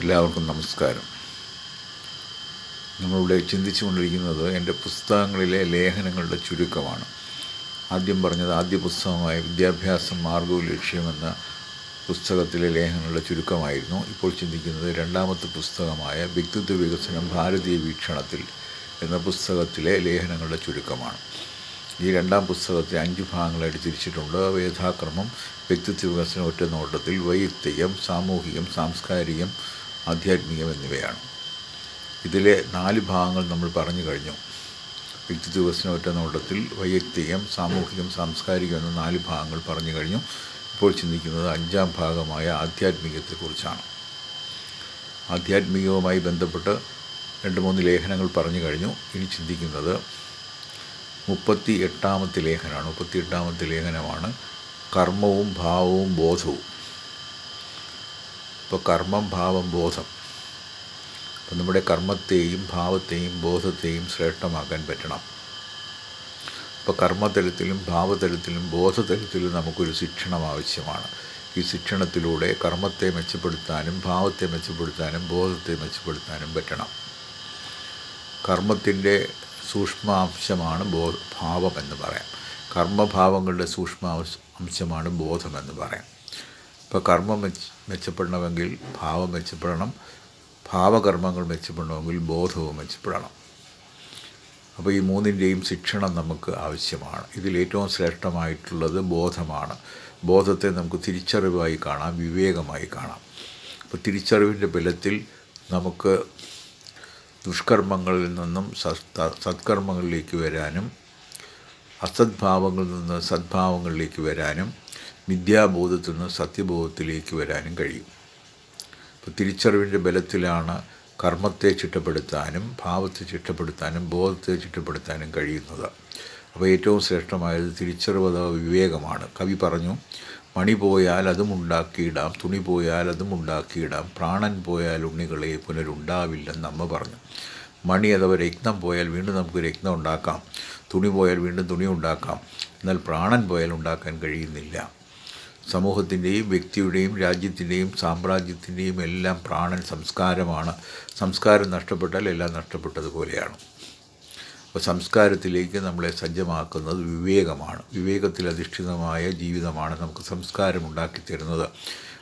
എല്ലാവർക്കും നമസ്കാരം നമ്മളിവിടെ ചിന്തിച്ചു കൊണ്ടിരിക്കുന്നത് എൻ്റെ പുസ്തകങ്ങളിലെ ലേഖനങ്ങളുടെ ചുരുക്കമാണ് ആദ്യം പറഞ്ഞത് ആദ്യ പുസ്തകമായ വിദ്യാഭ്യാസം മാർഗവും ലക്ഷ്യമെന്ന പുസ്തകത്തിലെ ലേഖനങ്ങളുടെ ചുരുക്കമായിരുന്നു ഇപ്പോൾ ചിന്തിക്കുന്നത് രണ്ടാമത്തെ പുസ്തകമായ വ്യക്തിത്വ വികസനം ഭാരതീയ വീക്ഷണത്തിൽ എന്ന പുസ്തകത്തിലെ ലേഖനങ്ങളുടെ ചുരുക്കമാണ് ഈ രണ്ടാം പുസ്തകത്തെ അഞ്ച് ഭാഗങ്ങളായിട്ട് തിരിച്ചിട്ടുണ്ട് യഥാക്രമം വ്യക്തിത്വ വികസന ഒറ്റ നോട്ടത്തിൽ വൈയക്തികം സാമൂഹികം സാംസ്കാരികം ആധ്യാത്മികം എന്നിവയാണ് ഇതിലെ നാല് ഭാഗങ്ങൾ നമ്മൾ പറഞ്ഞു കഴിഞ്ഞു വ്യക്തിത്വ ഒറ്റ നോട്ടത്തിൽ വൈയക്തികം സാമൂഹികം സാംസ്കാരികം എന്ന നാല് ഭാഗങ്ങൾ പറഞ്ഞു കഴിഞ്ഞു ഇപ്പോൾ ചിന്തിക്കുന്നത് അഞ്ചാം ഭാഗമായ ആധ്യാത്മികത്തെക്കുറിച്ചാണ് ആധ്യാത്മികവുമായി ബന്ധപ്പെട്ട് രണ്ട് മൂന്ന് ലേഖനങ്ങൾ പറഞ്ഞു കഴിഞ്ഞു ഇനി ചിന്തിക്കുന്നത് മുപ്പത്തി എട്ടാമത്തെ ലേഖനമാണ് മുപ്പത്തി എട്ടാമത്തെ ലേഖനമാണ് കർമ്മവും ഭാവവും ബോധവും ഇപ്പോൾ കർമ്മം ഭാവം ബോധം അപ്പം നമ്മുടെ കർമ്മത്തെയും ഭാവത്തെയും ബോധത്തെയും ശ്രേഷ്ഠമാക്കാൻ പറ്റണം അപ്പോൾ കർമ്മതലത്തിലും ഭാവതലത്തിലും ബോധതലത്തിലും നമുക്കൊരു ശിക്ഷണം ആവശ്യമാണ് ഈ ശിക്ഷണത്തിലൂടെ കർമ്മത്തെ മെച്ചപ്പെടുത്താനും ഭാവത്തെ മെച്ചപ്പെടുത്താനും ബോധത്തെ മെച്ചപ്പെടുത്താനും പറ്റണം കർമ്മത്തിൻ്റെ സൂക്ഷ്മാംശമാണ് ബോ ഭാവം എന്ന് പറയാം കർമ്മഭാവങ്ങളുടെ സൂക്ഷ്മ അംശമാണ് ബോധമെന്ന് പറയാം ഇപ്പോൾ കർമ്മം മെച്ച മെച്ചപ്പെടണമെങ്കിൽ ഭാവം മെച്ചപ്പെടണം ഭാവകർമ്മങ്ങൾ മെച്ചപ്പെടണമെങ്കിൽ ബോധവും മെച്ചപ്പെടണം അപ്പോൾ ഈ മൂന്നിൻ്റെയും ശിക്ഷണം നമുക്ക് ആവശ്യമാണ് ഇതിലേറ്റവും ശ്രേഷ്ഠമായിട്ടുള്ളത് ബോധമാണ് ബോധത്തെ നമുക്ക് തിരിച്ചറിവായി കാണാം വിവേകമായി കാണാം അപ്പോൾ തിരിച്ചറിവിൻ്റെ ബലത്തിൽ നമുക്ക് ദുഷ്കർമ്മങ്ങളിൽ നിന്നും സത്കർമ്മങ്ങളിലേക്ക് വരാനും അസദ്ഭാവങ്ങളിൽ നിന്ന് സദ്ഭാവങ്ങളിലേക്ക് വരാനും മിഥ്യാബോധത്തിൽ നിന്ന് സത്യബോധത്തിലേക്ക് വരാനും കഴിയും ഇപ്പോൾ തിരിച്ചറിവിൻ്റെ ബലത്തിലാണ് കർമ്മത്തെ ചിട്ടപ്പെടുത്താനും ഭാവത്തെ ചിട്ടപ്പെടുത്താനും ബോധത്തെ ചിട്ടപ്പെടുത്താനും കഴിയുന്നത് അപ്പോൾ ഏറ്റവും ശ്രേഷ്ഠമായത് തിരിച്ചറിവ് വിവേകമാണ് കവി പറഞ്ഞു മണി പോയാൽ അതും ഉണ്ടാക്കിയിടാം തുണി പോയാൽ അതും ഉണ്ടാക്കിയിടാം പ്രാണൻ പോയാൽ ഉണ്ണികളെ പുനരുണ്ടാവില്ലെന്ന് അമ്മ പറഞ്ഞു മണി അഥവാ രക്തം പോയാൽ വീണ്ടും നമുക്ക് രക്തം ഉണ്ടാക്കാം തുണി പോയാൽ വീണ്ടും തുണി ഉണ്ടാക്കാം എന്നാൽ പ്രാണൻ പോയാൽ ഉണ്ടാക്കാൻ കഴിയുന്നില്ല സമൂഹത്തിൻ്റെയും വ്യക്തിയുടെയും രാജ്യത്തിൻ്റെയും സാമ്രാജ്യത്തിൻ്റെയും എല്ലാം പ്രാണൻ സംസ്കാരമാണ് സംസ്കാരം നഷ്ടപ്പെട്ടാൽ എല്ലാം നഷ്ടപ്പെട്ടതുപോലെയാണ് അപ്പോൾ സംസ്കാരത്തിലേക്ക് നമ്മളെ സജ്ജമാക്കുന്നത് വിവേകമാണ് വിവേകത്തിൽ അധിഷ്ഠിതമായ ജീവിതമാണ് നമുക്ക് സംസ്കാരം ഉണ്ടാക്കി തരുന്നത്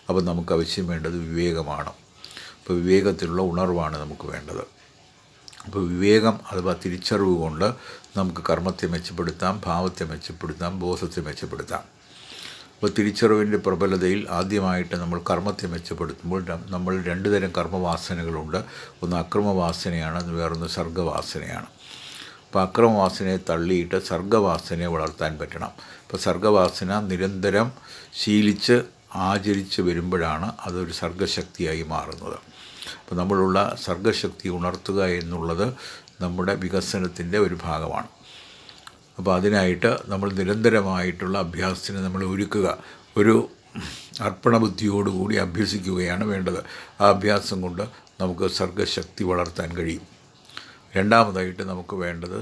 അപ്പോൾ നമുക്ക് ആവശ്യം വേണ്ടത് വിവേകമാണ് അപ്പോൾ വിവേകത്തിലുള്ള ഉണർവാണ് നമുക്ക് വേണ്ടത് അപ്പോൾ വിവേകം അഥവാ തിരിച്ചറിവ് കൊണ്ട് നമുക്ക് കർമ്മത്തെ മെച്ചപ്പെടുത്താം ഭാവത്തെ മെച്ചപ്പെടുത്താം ബോധത്തെ മെച്ചപ്പെടുത്താം അപ്പോൾ തിരിച്ചറിവിൻ്റെ പ്രബലതയിൽ ആദ്യമായിട്ട് നമ്മൾ കർമ്മത്തെ മെച്ചപ്പെടുത്തുമ്പോൾ നമ്മൾ രണ്ട് തരം കർമ്മവാസനകളുണ്ട് ഒന്ന് അക്രമവാസനയാണ് വേറൊന്ന് സർഗവാസനയാണ് അപ്പോൾ അക്രമവാസനയെ തള്ളിയിട്ട് സർഗവാസനയെ വളർത്താൻ പറ്റണം അപ്പോൾ സർഗവാസന നിരന്തരം ശീലിച്ച് ആചരിച്ച് വരുമ്പോഴാണ് അതൊരു സർഗശക്തിയായി മാറുന്നത് അപ്പോൾ നമ്മളുള്ള സർഗശക്തി ഉണർത്തുക എന്നുള്ളത് നമ്മുടെ വികസനത്തിൻ്റെ ഒരു ഭാഗമാണ് അപ്പോൾ അതിനായിട്ട് നമ്മൾ നിരന്തരമായിട്ടുള്ള അഭ്യാസത്തിന് നമ്മൾ ഒരുക്കുക ഒരു ബുദ്ധിയോടുകൂടി അഭ്യസിക്കുകയാണ് വേണ്ടത് ആ അഭ്യാസം കൊണ്ട് നമുക്ക് സർഗശക്തി വളർത്താൻ കഴിയും രണ്ടാമതായിട്ട് നമുക്ക് വേണ്ടത്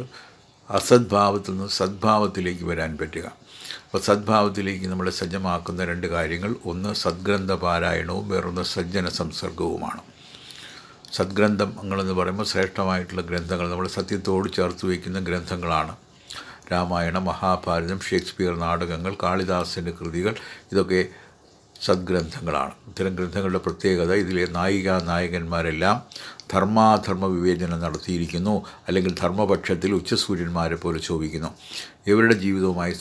അസദ്ഭാവത്തിൽ നിന്ന് സദ്ഭാവത്തിലേക്ക് വരാൻ പറ്റുക അപ്പോൾ സദ്ഭാവത്തിലേക്ക് നമ്മളെ സജ്ജമാക്കുന്ന രണ്ട് കാര്യങ്ങൾ ഒന്ന് സദ്ഗ്രന്ഥ പാരായണവും വേറൊന്ന് സജ്ജന സംസർഗവുമാണ് സദ്ഗ്രന്ഥങ്ങൾ എന്ന് പറയുമ്പോൾ ശ്രേഷ്ഠമായിട്ടുള്ള ഗ്രന്ഥങ്ങൾ നമ്മൾ സത്യത്തോട് ചേർത്ത് വയ്ക്കുന്ന ഗ്രന്ഥങ്ങളാണ് രാമായണം മഹാഭാരതം ഷേക്സ്പിയർ നാടകങ്ങൾ കാളിദാസൻ്റെ കൃതികൾ ഇതൊക്കെ സദ്ഗ്രന്ഥങ്ങളാണ് ഇത്തരം ഗ്രന്ഥങ്ങളുടെ പ്രത്യേകത ഇതിലെ നായിക നായകന്മാരെല്ലാം ധർമാധർമ്മ വിവേചനം നടത്തിയിരിക്കുന്നു അല്ലെങ്കിൽ ധർമ്മപക്ഷത്തിൽ ഉച്ചസൂര്യന്മാരെ പോലെ ചോദിക്കുന്നു ഇവരുടെ ജീവിതവുമായി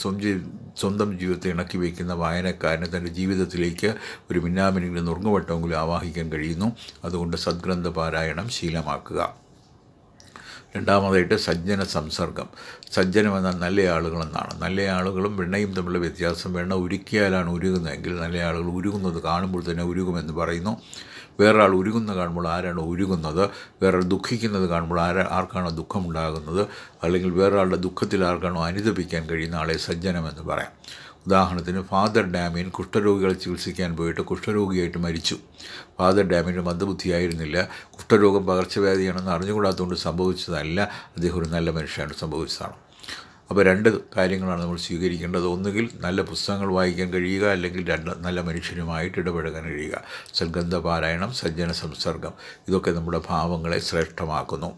സ്വന്തം ജീവിതത്തെ ഇണക്കി വയ്ക്കുന്ന വായനക്കാരന് തൻ്റെ ജീവിതത്തിലേക്ക് ഒരു മിന്നാമിനെങ്കിലും നുറുങ്ങുവട്ടമെങ്കിലും ആവാഹിക്കാൻ കഴിയുന്നു അതുകൊണ്ട് സദ്ഗ്രന്ഥ പാരായണം ശീലമാക്കുക രണ്ടാമതായിട്ട് സജ്ജന സംസർഗം സജ്ജനം എന്നാൽ നല്ല ആളുകളെന്നാണ് നല്ല ആളുകളും വെണ്ണയും തമ്മിലുള്ള വ്യത്യാസം വെണ്ണ ഉരുക്കിയാലാണ് ഉരുകുന്നതെങ്കിൽ നല്ല ആളുകൾ ഉരുകുന്നത് കാണുമ്പോൾ തന്നെ ഉരുകുമെന്ന് പറയുന്നു വേറൊരാൾ ഉരുകുന്നത് കാണുമ്പോൾ ആരാണ് ഉരുകുന്നത് വേറൊരാൾ ദുഃഖിക്കുന്നത് കാണുമ്പോൾ ആരാ ആർക്കാണോ ദുഃഖമുണ്ടാകുന്നത് അല്ലെങ്കിൽ വേറൊരാളുടെ ദുഃഖത്തിൽ ആർക്കാണോ അനുദപിക്കാൻ കഴിയുന്ന ആളെ സജ്ജനമെന്ന് പറയാം ഉദാഹരണത്തിന് ഫാദർ ഡാമിയൻ കുഷ്ഠരോഗികളെ ചികിത്സിക്കാൻ പോയിട്ട് കുഷ്ഠരോഗിയായിട്ട് മരിച്ചു ഫാദർ ഡാമിയൻ മന്ദബുദ്ധിയായിരുന്നില്ല കുഷ്ഠരോഗം പകർച്ചവ്യാധിയാണെന്ന് അറിഞ്ഞുകൂടാത്തതുകൊണ്ട് സംഭവിച്ചതല്ല അദ്ദേഹം ഒരു നല്ല മനുഷ്യനാണ് സംഭവിച്ചതാണ് അപ്പോൾ രണ്ട് കാര്യങ്ങളാണ് നമ്മൾ സ്വീകരിക്കേണ്ടത് ഒന്നുകിൽ നല്ല പുസ്തകങ്ങൾ വായിക്കാൻ കഴിയുക അല്ലെങ്കിൽ രണ്ട് നല്ല മനുഷ്യരുമായിട്ട് ഇടപഴകാൻ കഴിയുക സൽഗന്ധ പാരായണം സജ്ജന സംസർഗം ഇതൊക്കെ നമ്മുടെ ഭാവങ്ങളെ ശ്രേഷ്ഠമാക്കുന്നു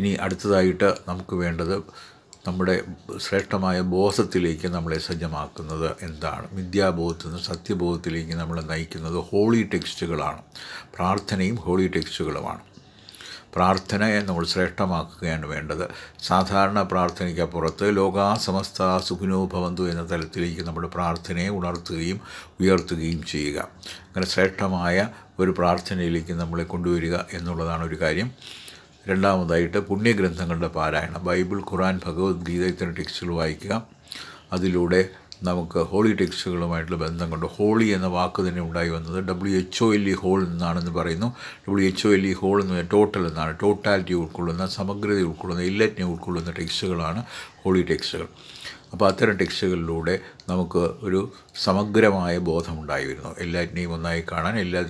ഇനി അടുത്തതായിട്ട് നമുക്ക് വേണ്ടത് നമ്മുടെ ശ്രേഷ്ഠമായ ബോധത്തിലേക്ക് നമ്മളെ സജ്ജമാക്കുന്നത് എന്താണ് മിഥ്യാബോധത്തിൽ നിന്ന് സത്യബോധത്തിലേക്ക് നമ്മളെ നയിക്കുന്നത് ഹോളി ടെക്സ്റ്റുകളാണ് പ്രാർത്ഥനയും ഹോളി ടെക്സ്റ്റുകളുമാണ് പ്രാർത്ഥനയെ നമ്മൾ ശ്രേഷ്ഠമാക്കുകയാണ് വേണ്ടത് സാധാരണ പ്രാർത്ഥനയ്ക്കപ്പുറത്ത് ലോകാ സമസ്ത സുഖിനോ ഭവന്തു എന്ന തലത്തിലേക്ക് നമ്മുടെ പ്രാർത്ഥനയെ ഉണർത്തുകയും ഉയർത്തുകയും ചെയ്യുക അങ്ങനെ ശ്രേഷ്ഠമായ ഒരു പ്രാർത്ഥനയിലേക്ക് നമ്മളെ കൊണ്ടുവരിക എന്നുള്ളതാണ് ഒരു കാര്യം രണ്ടാമതായിട്ട് പുണ്യഗ്രന്ഥങ്ങളുടെ പാരായണം ബൈബിൾ ഖുറാൻ ഭഗവത്ഗീത ഇത്തരം ടെക്സ്റ്റുകൾ വായിക്കുക അതിലൂടെ നമുക്ക് ഹോളി ടെക്സ്റ്റുകളുമായിട്ടുള്ള ബന്ധം കൊണ്ട് ഹോളി എന്ന വാക്ക് തന്നെ ഉണ്ടായി വന്നത് W H O L E whole എന്നാണെന്ന് പറയുന്നു W H O L E whole എന്ന് ടോട്ടൽ എന്നാണ് ടോട്ടാലിറ്റി ഉൾക്കൊള്ളുന്ന സമഗ്രത ഉൾക്കൊള്ളുന്ന ഇല്ലറ്റിനെ ഉൾക്കൊള്ളുന്ന ടെക്സ്റ്റുകളാണ് ഹോളി ടെക്സ്റ്റുകൾ അപ്പോൾ അത്തരം ടെക്സ്റ്റുകളിലൂടെ നമുക്ക് ഒരു സമഗ്രമായ ബോധമുണ്ടായി വരുന്നു എല്ലാറ്റിനെയും ഒന്നായി കാണാൻ എല്ലാ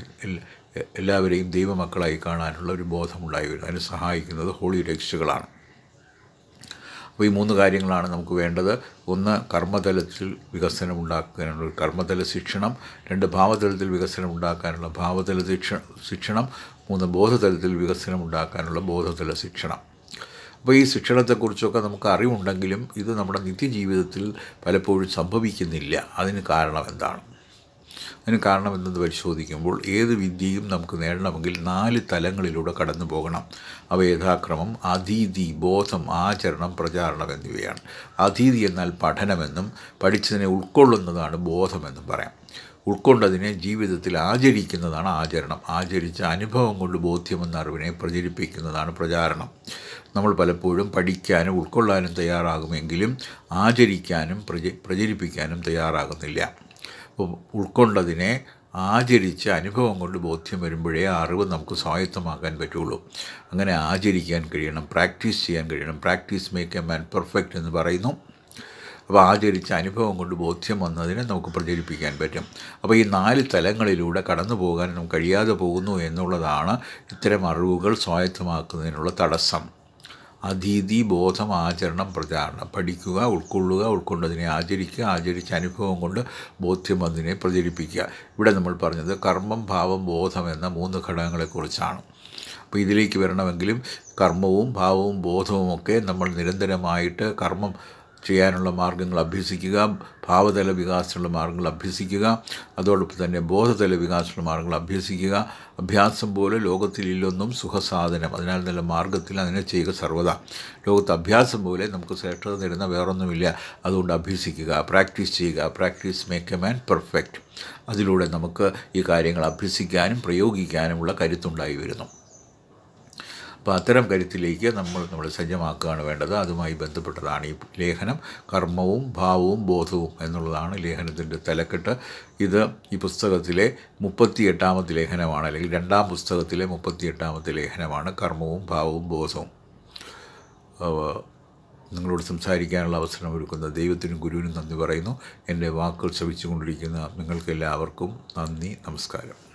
എല്ലാവരെയും ദൈവമക്കളായി കാണാനുള്ള ഒരു ബോധമുണ്ടായി വരും അതിന് സഹായിക്കുന്നത് ഹോളി ടെക്സ്റ്റുകളാണ് അപ്പോൾ ഈ മൂന്ന് കാര്യങ്ങളാണ് നമുക്ക് വേണ്ടത് ഒന്ന് കർമ്മതലത്തിൽ വികസനം ഉണ്ടാക്കാനുള്ള കർമ്മതല ശിക്ഷണം രണ്ട് ഭാവതലത്തിൽ വികസനം ഉണ്ടാക്കാനുള്ള ഭാവതല ശിക്ഷ ശിക്ഷണം മൂന്ന് ബോധതലത്തിൽ വികസനം ഉണ്ടാക്കാനുള്ള ബോധതല ശിക്ഷണം അപ്പോൾ ഈ ശിക്ഷണത്തെക്കുറിച്ചൊക്കെ നമുക്ക് അറിവുണ്ടെങ്കിലും ഇത് നമ്മുടെ നിത്യജീവിതത്തിൽ പലപ്പോഴും സംഭവിക്കുന്നില്ല അതിന് കാരണം എന്താണ് അതിന് കാരണമെന്നത് പരിശോധിക്കുമ്പോൾ ഏത് വിദ്യയും നമുക്ക് നേടണമെങ്കിൽ നാല് തലങ്ങളിലൂടെ കടന്നു പോകണം അവ യഥാക്രമം അതീതി ബോധം ആചരണം പ്രചാരണം എന്നിവയാണ് അതീതി എന്നാൽ പഠനമെന്നും പഠിച്ചതിനെ ഉൾക്കൊള്ളുന്നതാണ് ബോധമെന്നും പറയാം ഉൾക്കൊണ്ടതിനെ ജീവിതത്തിൽ ആചരിക്കുന്നതാണ് ആചരണം ആചരിച്ച അനുഭവം കൊണ്ട് ബോധ്യമെന്ന അറിവിനെ പ്രചരിപ്പിക്കുന്നതാണ് പ്രചാരണം നമ്മൾ പലപ്പോഴും പഠിക്കാനും ഉൾക്കൊള്ളാനും തയ്യാറാകുമെങ്കിലും ആചരിക്കാനും പ്രചരിപ്പിക്കാനും തയ്യാറാകുന്നില്ല ഉൾക്കൊണ്ടതിനെ ആചരിച്ച് അനുഭവം കൊണ്ട് ബോധ്യം വരുമ്പോഴേ ആ അറിവ് നമുക്ക് സ്വായത്തമാക്കാൻ പറ്റുള്ളൂ അങ്ങനെ ആചരിക്കാൻ കഴിയണം പ്രാക്ടീസ് ചെയ്യാൻ കഴിയണം practice make a man perfect എന്ന് പറയുന്നു അപ്പോൾ ആചരിച്ച അനുഭവം കൊണ്ട് ബോധ്യം വന്നതിനെ നമുക്ക് പ്രചരിപ്പിക്കാൻ പറ്റും അപ്പോൾ ഈ നാല് തലങ്ങളിലൂടെ കടന്നു പോകാൻ നമുക്ക് കഴിയാതെ പോകുന്നു എന്നുള്ളതാണ് ഇത്തരം അറിവുകൾ സ്വായത്തമാക്കുന്നതിനുള്ള തടസ്സം അതീതി ബോധം ആചരണം പ്രചാരണം പഠിക്കുക ഉൾക്കൊള്ളുക ഉൾക്കൊണ്ടതിനെ ആചരിക്കുക ആചരിച്ച അനുഭവം കൊണ്ട് ബോധ്യം അതിനെ പ്രചരിപ്പിക്കുക ഇവിടെ നമ്മൾ പറഞ്ഞത് കർമ്മം ഭാവം ബോധം എന്ന മൂന്ന് ഘടകങ്ങളെക്കുറിച്ചാണ് അപ്പോൾ ഇതിലേക്ക് വരണമെങ്കിലും കർമ്മവും ഭാവവും ബോധവും ഒക്കെ നമ്മൾ നിരന്തരമായിട്ട് കർമ്മം ചെയ്യാനുള്ള മാർഗങ്ങൾ അഭ്യസിക്കുക ഭാവതല വികാസത്തിനുള്ള മാർഗങ്ങൾ അഭ്യസിക്കുക അതോടൊപ്പം തന്നെ ബോധതല വികാസത്തിനുള്ള മാർഗങ്ങൾ അഭ്യസിക്കുക അഭ്യാസം പോലെ ലോകത്തിലില്ലൊന്നും സുഖസാധനം അതിനാൽ നല്ല മാർഗത്തിൽ അതിനെ ചെയ്യുക സർവ്വത ലോകത്ത് അഭ്യാസം പോലെ നമുക്ക് ശ്രേഷ്ഠത നേടുന്ന വേറൊന്നുമില്ല അതുകൊണ്ട് അഭ്യസിക്കുക പ്രാക്ടീസ് ചെയ്യുക practice make a man perfect അതിലൂടെ നമുക്ക് ഈ കാര്യങ്ങൾ അഭ്യസിക്കാനും പ്രയോഗിക്കാനുമുള്ള കരുത്തുണ്ടായി വരുന്നു അപ്പോൾ അത്തരം കരുത്തിലേക്ക് നമ്മൾ നമ്മൾ സജ്ജമാക്കുകയാണ് വേണ്ടത് അതുമായി ബന്ധപ്പെട്ടതാണ് ഈ ലേഖനം കർമ്മവും ഭാവവും ബോധവും എന്നുള്ളതാണ് ലേഖനത്തിൻ്റെ തലക്കെട്ട് ഇത് ഈ പുസ്തകത്തിലെ മുപ്പത്തി എട്ടാമത്തെ ലേഖനമാണ് അല്ലെങ്കിൽ രണ്ടാം പുസ്തകത്തിലെ മുപ്പത്തി എട്ടാമത്തെ ലേഖനമാണ് കർമ്മവും ഭാവവും ബോധവും നിങ്ങളോട് സംസാരിക്കാനുള്ള അവസരം ഒരുക്കുന്ന ദൈവത്തിനും ഗുരുവിനും നന്ദി പറയുന്നു എൻ്റെ വാക്കുകൾ ശ്രമിച്ചുകൊണ്ടിരിക്കുന്ന നിങ്ങൾക്കെല്ലാവർക്കും നന്ദി നമസ്കാരം